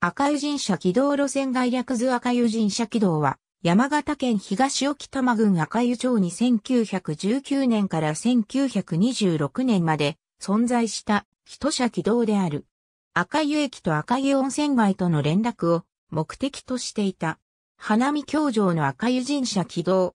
赤湯神社軌道路線概略図赤湯神社軌道は、山形県東沖玉郡赤湯町に1919年から1926年まで存在した一社軌道である。赤湯駅と赤湯温泉街との連絡を目的としていた。花見橋上の赤湯神社軌道。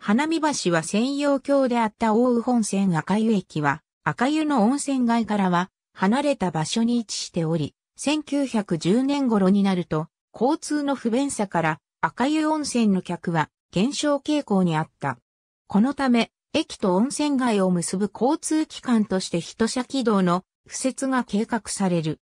花見橋は専用橋であった大宇本線赤湯駅は、赤湯の温泉街からは離れた場所に位置しており、1910年頃になると、交通の不便さから赤湯温泉の客は減少傾向にあった。このため、駅と温泉街を結ぶ交通機関として人車軌道の敷設が計画される。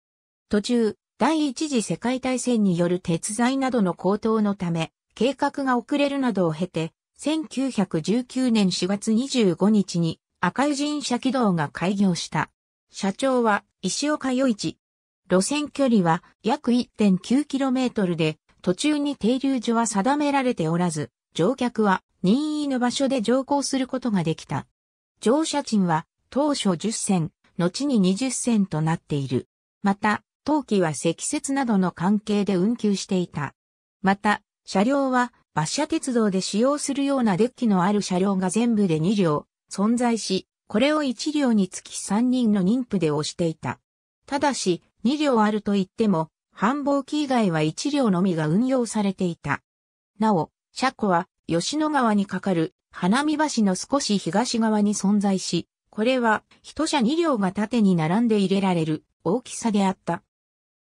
途中、第一次世界大戦による鉄材などの高騰のため、計画が遅れるなどを経て、1919年4月25日に赤湯人車軌道が開業した。社長は石岡与一。路線距離は約 1.9km で、途中に停留所は定められておらず、乗客は任意の場所で乗降することができた。乗車賃は当初10銭、後に20銭となっている。また、当期は積雪などの関係で運休していた。また、車両は馬車鉄道で使用するようなデッキのある車両が全部で2両存在し、これを1両につき3人の妊婦で押していた。ただし、2両あると言っても、繁忙期以外は1両のみが運用されていた。なお、車庫は吉野川に架かる花見橋の少し東側に存在し、これは一車2両が縦に並んで入れられる大きさであった。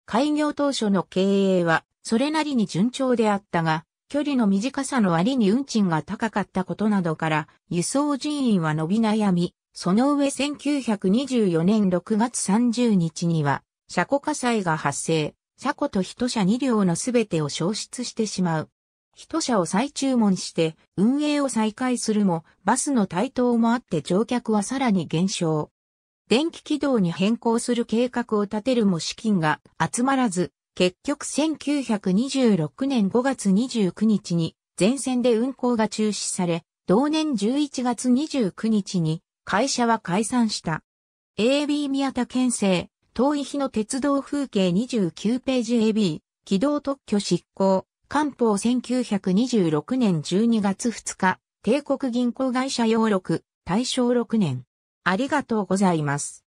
開業当初の経営はそれなりに順調であったが、距離の短さの割に運賃が高かったことなどから、輸送人員は伸び悩み、その上1924年6月30日には、車庫火災が発生、車庫と一車二両のすべてを消失してしまう。一車を再注文して運営を再開するも、バスの台頭もあって乗客はさらに減少。電気軌道に変更する計画を立てるも資金が集まらず、結局1926年5月29日に全線で運行が中止され、同年11月29日に会社は解散した。AB 宮田県政遠い日の鉄道風景29ページ AB、軌道特許執行、官報1926年12月2日、帝国銀行会社用録、大正6年。ありがとうございます。